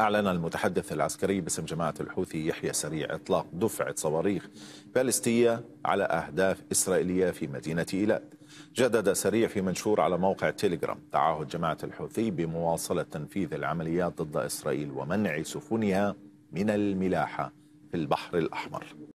أعلن المتحدث العسكري باسم جماعة الحوثي يحيى سريع إطلاق دفعة صواريخ بالستية على أهداف إسرائيلية في مدينة إيلات جدد سريع في منشور على موقع تيليجرام تعهد جماعة الحوثي بمواصلة تنفيذ العمليات ضد إسرائيل ومنع سفنها من الملاحة في البحر الأحمر